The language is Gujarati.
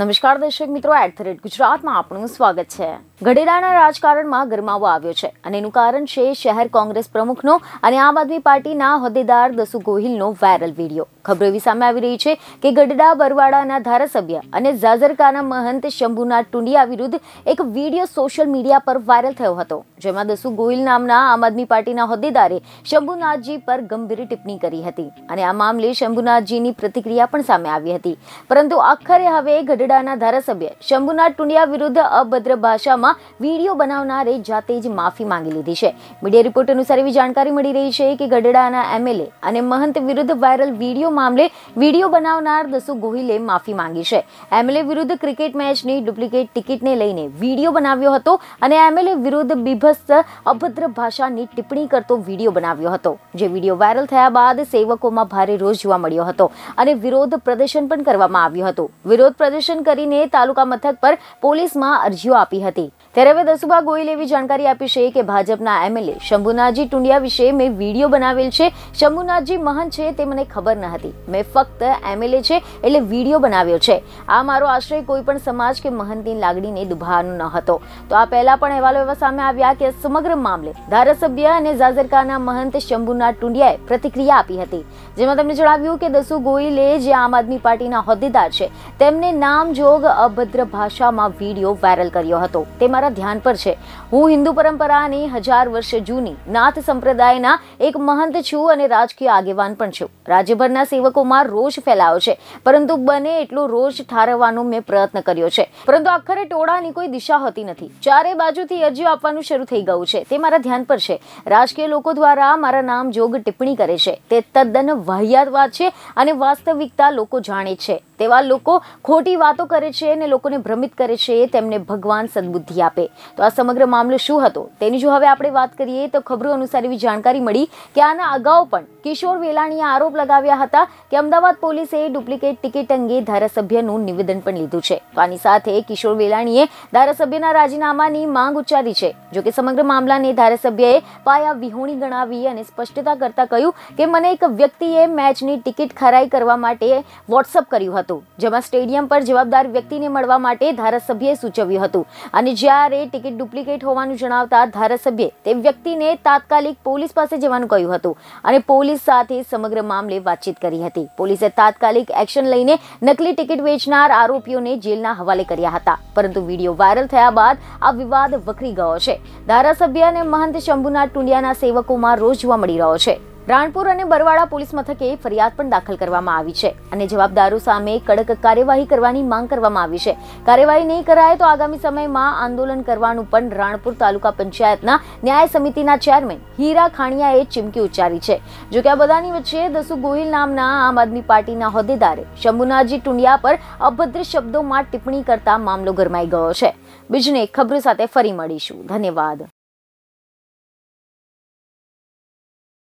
નમસ્કાર દર્શક મિત્રો એટ ધ રેટ ગુજરાતમાં આપનું સ્વાગત છે ગઢેડાના રાજકારણમાં ગરમાવો આવ્યો છે અને એનું કારણ છે શહેર કોંગ્રેસ પ્રમુખનો અને આમ આદમી પાર્ટીના હોદ્દેદાર દસુ ગોહિલનો વાયરલ વિડીયો ખબર એવી સામે આવી રહી છે કે ગઢડા બરવાડાના ધારાસભ્ય અને ઝાઝરકાના મહંત શંભુનાથ ટુંડિયા વિરુદ્ધ એક વિડીયો સોશિયલ મીડિયા પર વાયરલ થયો હતો જેમાં દસુ ગોહિલ નામના આમ આદમી પાર્ટીના હોદ્દેદારે શંભુનાથજી પર ગંભીર ટિપ્પણી કરી હતી અને આ મામલે શંભુનાથજીની પ્રતિક્રિયા પણ સામે આવી હતી પરંતુ આખરે હવે ગઢડા ગઢડાના ધારાસભ્ય શંભુનાથ ટુંડિયા વિરુદ્ધ અભદ્ર ભાષામાં વિડીયો બનાવનારે જાતે જ માફી માંગી લીધી છે મીડિયા રિપોર્ટ અનુસાર એવી જાણકારી મળી રહી છે કે ગઢડાના એમએલએ અને મહંત વિરુદ્ધ વાયરલ વિડીયો મામલે વિડીયો બનાવનાર દસુ ગોહિલે માફી માંગી છે એમએલએ વિરુદ્ધ ક્રિકેટ મેચની ડુપ્લિકેટ ટિકિટને લઈને વિડીયો બનાવ્યો હતો અને એમએલએ વિરુદ્ધ બીભત્સ અભદ્ર ભાષાની ટિપ્પણી કરતો વિડીયો બનાવ્યો હતો જે વિડીયો વાયરલ થયા બાદ સેવકોમાં ભારે રોષ જોવા મળ્યો હતો અને વિરોધ પ્રદર્શન પણ કરવામાં આવ્યું હતું વિરોધ પ્રદર્શન આયોજન કરીને તાલુકા મથક પર પોલીસમાં અરજીઓ આપી હતી ત્યારે હવે દસુભા ગોયલે એવી જાણકારી આપી છે કે ભાજપના એમએલએ શંભુનાથજી ટુંડિયા વિશે મેં વિડીયો બનાવેલ છે શંભુનાથજી મહંત છે તે મને ખબર ન હતી મેં ફક્ત એમએલએ છે એટલે વિડીયો બનાવ્યો છે આ મારો આશ્રય કોઈ પણ સમાજ કે મહંતની લાગણીને દુભાવવાનો ન હતો તો આ પહેલા પણ અહેવાલો એવા સામે આવ્યા કે સમગ્ર મામલે ધારાસભ્ય અને ઝાઝરકાના મહંત શંભુનાથ ટુંડિયાએ પ્રતિક્રિયા આપી હતી જેમાં તેમણે જણાવ્યું કે દસુ ગોયલે જે આમ આદમી પાર્ટીના હોદ્દેદાર છે તેમને નામજોગ અભદ્ર ભાષામાં વિડીયો વાયરલ કર્યો હતો તે મારા તમારા ધ્યાન પર છે હું હિન્દુ પરંપરાની હજાર વર્ષ જૂની નાથ સંપ્રદાયના એક મહંત છું અને રાજકીય આગેવાન પણ છું રાજ્યભરના સેવકોમાં રોષ ફેલાયો છે પરંતુ બને એટલો રોષ ઠારવવાનો મેં પ્રયત્ન કર્યો છે પરંતુ આખરે ટોળાની કોઈ દિશા હોતી નથી ચારે બાજુથી અરજીઓ આપવાનું શરૂ થઈ ગયું છે તે મારા ધ્યાન પર છે રાજકીય લોકો દ્વારા મારા નામ જોગ ટિપ્પણી કરે છે તે તદ્દન વાહિયાત વાત છે અને વાસ્તવિકતા લોકો જાણે છે તેવા લોકો ખોટી વાતો કરે છે અને લોકોને ભ્રમિત કરે છે તેમને ભગવાન સદબુદ્ધિ આપે આપે તો આ સમગ્ર મામલો શું હતો તેની જો હવે આપણે વાત કરીએ તો ખબરો અનુસાર એવી જાણકારી મળી કે આના અગાઉ પણ કિશોર વેલાણીએ આરોપ લગાવ્યા હતા કે અમદાવાદ પોલીસે ડુપ્લિકેટ ટિકિટ અંગે ધારાસભ્યનું નિવેદન પણ લીધું છે આની સાથે કિશોર વેલાણીએ ધારાસભ્યના રાજીનામાની માંગ ઉચ્ચારી છે જોકે સમગ્ર મામલાને ધારાસભ્યએ પાયા વિહોણી ગણાવી અને સ્પષ્ટતા કરતા કહ્યું કે મને એક વ્યક્તિએ મેચની ટિકિટ ખરાઈ કરવા માટે વોટ્સઅપ કર્યું હતું જેમાં સ્ટેડિયમ પર જવાબદાર વ્યક્તિને મળવા માટે ધારાસભ્યએ સૂચવ્યું હતું અને જ્યાં રે ટિકિટ ડુપ્લિકેટ હોવાનું જણાવતા ધારાસભ્ય તે વ્યક્તિને તાત્કાલિક પોલીસ પાસે જવાનું કહ્યું હતું અને પોલીસ સાથે સમગ્ર મામલે વાતચીત કરી હતી પોલીસે તાત્કાલિક એક્શન લઈને નકલી ટિકિટ વેચનાર આરોપીઓને જેલના હવાલે કર્યા હતા પરંતુ વિડિયો વાયરલ થયા બાદ આ વિવાદ વકરી ગયો છે ધારાસભ્યને મહંત શંભુના ટુંડિયાના સેવકોમાં રોજેવા મડી રહ્યો છે રાણપુર અને બરવાડા પોલીસ મથકે ફરિયાદ પણ દાખલ કરવામાં આવી છે અને જવાબદારો સામે કડક કાર્યવાહી કરવાની માંગ કરવામાં આવી છે કાર્યવાહી નહીં કરાય તો આગામી સમયમાં આંદોલન કરવાનું પણ રાણપુર તાલુકા પંચાયતના ન્યાય સમિતિના ચેરમેન હીરા ખાણિયાએ ચીમકી ઉચ્ચારી છે જોકે આ બધાની વચ્ચે દસુ ગોહિલ નામના આમ આદમી પાર્ટીના હોદ્દેદારે શંભુનાજી ટુંડિયા પર અભદ્ર શબ્દોમાં ટિપ્પણી કરતા મામલો ગરમાઈ ગયો છે બીજને ખબરો સાથે ફરી મળીશું ધન્યવાદ